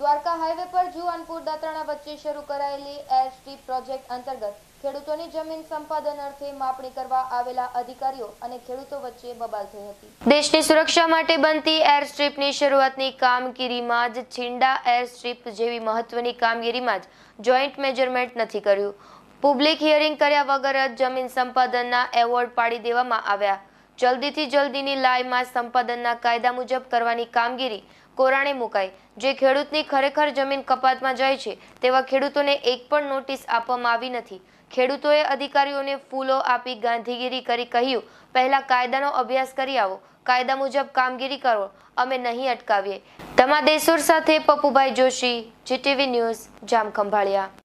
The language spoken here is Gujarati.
દ્વારકા હાઈવે પર જુવાનપુર દાતરાણા વચ્ચે શરૂ કરાયેલી એર સ્ટ્રીપ પ્રોજેક્ટ અંતર્ગત ખેડૂતોની જમીન સંપાદન અર્થે માપણી કરવા આવેલા અધિકારીઓ અને ખેડૂતો વચ્ચે બબાલ થઈ હતી દેશની સુરક્ષા માટે બનતી એર સ્ટ્રીપની શરૂઆતની કામગીરીમાં જ છિંડા એર સ્ટ્રીપ જેવી મહત્વની કામગીરીમાં જ જોઈન્ટ મેજરમેન્ટ નથી કર્યું પબ્લિક હિયરિંગ કર્યા વગર જ જમીન સંપાદનના એવોર્ડ પાડી દેવામાં આવ્યા જલ્દીથી જલ્દીની લાયમાં સંપાદનના કાયદા મુજબ કરવાની કામગીરી કોરાણે મુકાઈ જે ખેડૂતની ખરેખર જમીન કપાતમાં જાય છે તેવા ખેડૂતોને એક પણ નોટિસ આપવામાં આવી નથી ખેડૂતોએ અધિકારીઓને ફૂલો આપી ગાંધીગીરી કરી કહ્યું પહેલા કાયદાનો અભ્યાસ કરી આવો કાયદા મુજબ કામગીરી કરો અમે નહીં અટકાવીએ તમા દેસુર સાથે પપ્પુભાઈ જોશી જીટીવી ન્યૂઝ જામખંભાળિયા